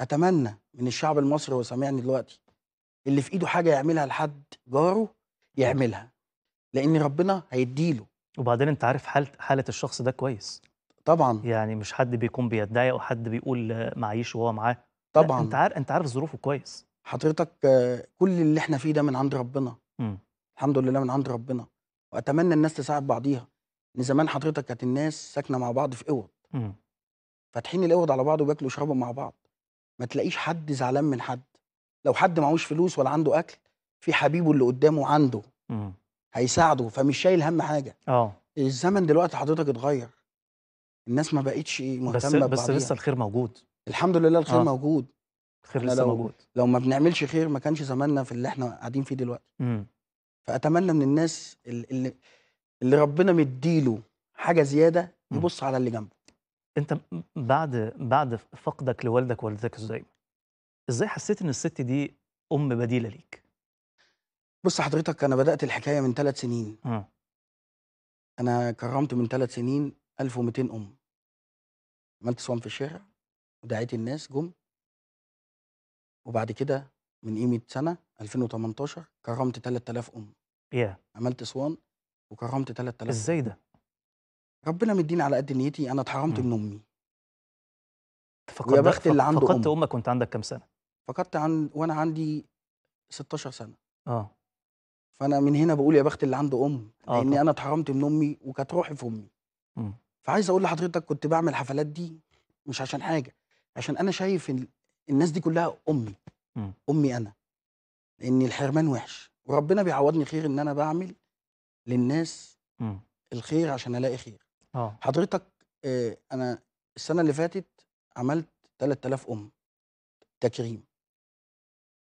اتمنى من الشعب المصري هو سامعني دلوقتي اللي في ايده حاجه يعملها لحد جاره يعملها لان ربنا هيديله وبعدين انت عارف حاله حاله الشخص ده كويس طبعا يعني مش حد بيكون بيدعي او حد بيقول معيش وهو معاه طبعا انت عارف انت عارف ظروفه كويس حضرتك كل اللي احنا فيه ده من عند ربنا م. الحمد لله من عند ربنا واتمنى الناس تساعد بعضيها ان زمان حضرتك كانت الناس ساكنه مع بعض في اوض فاتحين الاوض على بعض وبياكلوا ويشربوا مع بعض ما تلاقيش حد زعلان من حد لو حد معهوش فلوس ولا عنده اكل في حبيبه اللي قدامه عنده مم. هيساعده فمش شايل هم حاجه اه الزمن دلوقتي حضرتك اتغير الناس ما بقتش مهتمه بس بس لسه الخير موجود الحمد لله الخير آه. موجود الخير لسه لو موجود لو ما بنعملش خير ما كانش زماننا في اللي احنا قاعدين فيه دلوقتي مم. فاتمنى من الناس اللي اللي ربنا مديله حاجه زياده إمم. يبص على اللي جنبه انت بعد بعد فقدك لوالدك ووالدتك ازاي ازاي حسيت ان الست دي ام بديله ليك بص حضرتك انا بدات الحكايه من ثلاث سنين م. آه. انا كرمت من ثلاث سنين 1200 ام عملت صوم في الشارع ودعيت الناس جم وبعد كده من قيمه سنه 2018 كرمت 3000 ام yeah. عملت صوان وكرمت 3000 ازاي ده ربنا مديني على قد نيتي انا اتحرمت من امي ويا بخت اللي عنده فقدت امك وانت عندك كام سنه فقدت عن وانا عندي 16 سنه اه فانا من هنا بقول يا بخت اللي عنده ام آه طبعا. انا اتحرمت من امي وكانت روحي في امي م. فعايز اقول لحضرتك كنت بعمل الحفلات دي مش عشان حاجه عشان انا شايف إن الناس دي كلها امي م. امي انا لان الحرمان وحش وربنا بيعوضني خير ان انا بعمل للناس م. الخير عشان الاقي خير اه حضرتك آه انا السنه اللي فاتت عملت 3000 ام تكريم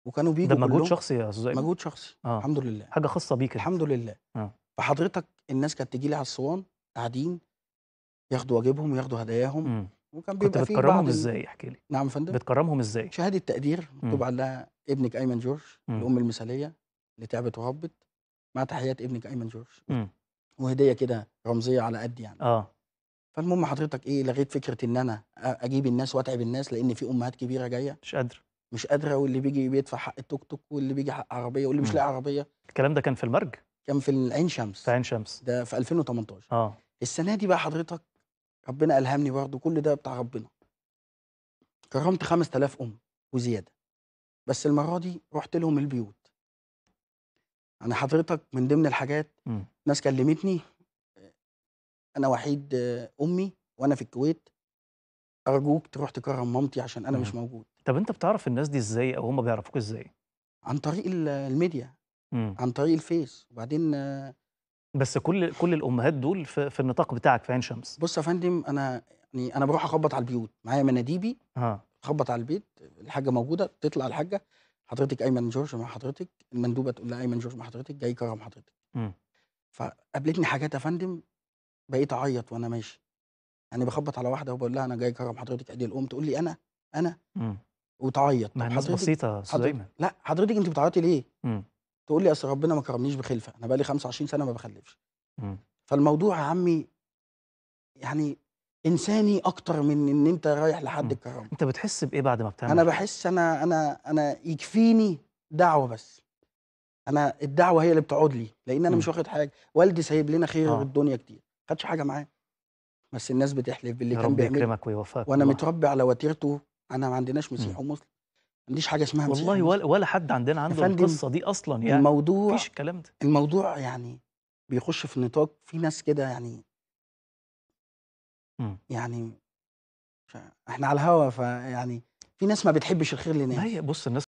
وكانوا بيجوا ده مجهود شخصي يا استاذ مجهود شخصي آه. الحمد لله حاجه خاصه بيك الحمد لله أوه. فحضرتك الناس كانت تجي لي على الصوان قاعدين ياخدوا واجبهم وياخدوا هداياهم امم. وكان بيبقى كنت بتكرمهم ازاي احكي لي نعم يا فندم بتكرمهم ازاي شهاده تقدير مكتوب امم. عليها ابنك ايمن جورج امم. الام المثاليه اللي تعبت وربت مع تحيات ابنك ايمن جورج وهديه كده رمزيه على قد يعني اه فالمهم حضرتك ايه لغيت فكره ان انا اجيب الناس واتعب الناس لان في امهات كبيره جايه مش قادره مش قادره واللي بيجي بيدفع حق التوك توك واللي بيجي حق عربيه واللي مش لاقي عربيه الكلام ده كان في المرج كان في العين شمس في عين شمس ده في 2018 اه السنه دي بقى حضرتك ربنا الهمني برضه كل ده بتاع ربنا كرمت 5000 ام وزياده بس المره دي رحت لهم البيوت انا حضرتك من ضمن الحاجات م. إمم. ناس كلمتني انا وحيد امي وانا في الكويت ارجوك تروح تكرم مامتي عشان انا م. مش موجود طب انت بتعرف الناس دي ازاي او هم بيعرفوك ازاي عن طريق الميديا م. إمم. عن طريق الفيس وبعدين بس كل كل الامهات دول في, في النطاق بتاعك في عين شمس بص يا فندم انا يعني انا بروح اخبط على البيوت معايا مناديبي اه اخبط على البيت الحاجه موجوده تطلع الحاجه حضرتك ايمن جورج مع حضرتك المندوبه تقول لها ايمن جورج مع حضرتك جاي كرم حضرتك م. إمم. فقابلتني حاجات يا فندم بقيت اعيط وانا ماشي يعني بخبط على واحده وبقول لها انا جاي كرم حضرتك ادي الام تقول لي انا انا م. إمم. وتعيط مع ناس بسيطه حضرتك لا حضرتك انت بتعيطي ليه م. إمم. تقول لي اصل ربنا ما كرمنيش بخلفه انا بقى لي 25 سنه ما بخلفش م. فالموضوع يا عمي يعني انساني اكتر من ان انت رايح لحد الكرامه انت بتحس بايه بعد ما بتعمل انا بحس انا انا انا يكفيني دعوه بس انا الدعوه هي اللي بتقعد لي لان انا م. مش واخد حاجه والدي سايب لنا خير آه. الدنيا كتير خدش حاجه معاه بس الناس بتحلف باللي كان بيعمله يكرمك ويوفقك وانا الله. متربي على وتيرته انا ما عندناش مسيح ومسلم ما عنديش حاجه اسمها مسيح والله ولا, ولا حد عندنا عنده القصه دي اصلا يعني الموضوع مفيش الكلام ده الموضوع يعني بيخش في نطاق في ناس كده يعني إمم. يعني إحنا على الهوا فيعني في ناس ما بتحبش الخير لناس. هي بُص الناس